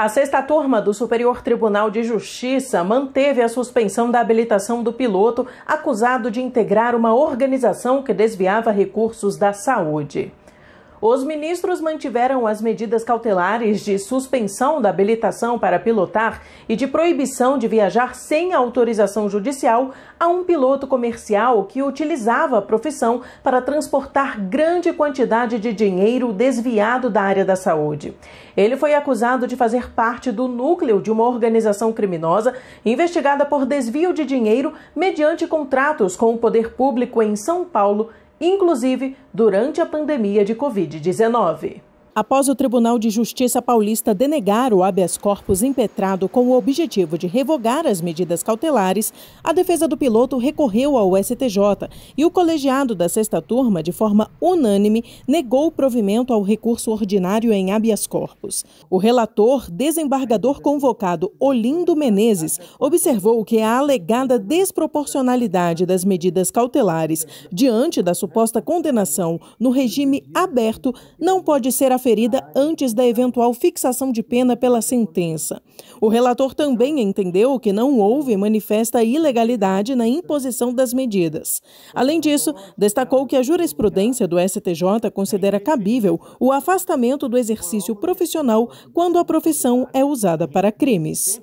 A sexta turma do Superior Tribunal de Justiça manteve a suspensão da habilitação do piloto acusado de integrar uma organização que desviava recursos da saúde. Os ministros mantiveram as medidas cautelares de suspensão da habilitação para pilotar e de proibição de viajar sem autorização judicial a um piloto comercial que utilizava a profissão para transportar grande quantidade de dinheiro desviado da área da saúde. Ele foi acusado de fazer parte do núcleo de uma organização criminosa investigada por desvio de dinheiro mediante contratos com o poder público em São Paulo inclusive durante a pandemia de Covid-19. Após o Tribunal de Justiça Paulista denegar o habeas corpus impetrado com o objetivo de revogar as medidas cautelares, a defesa do piloto recorreu ao STJ e o colegiado da sexta turma, de forma unânime, negou o provimento ao recurso ordinário em habeas corpus. O relator, desembargador convocado Olindo Menezes, observou que a alegada desproporcionalidade das medidas cautelares diante da suposta condenação no regime aberto não pode ser afetada proferida antes da eventual fixação de pena pela sentença. O relator também entendeu que não houve manifesta ilegalidade na imposição das medidas. Além disso, destacou que a jurisprudência do STJ considera cabível o afastamento do exercício profissional quando a profissão é usada para crimes.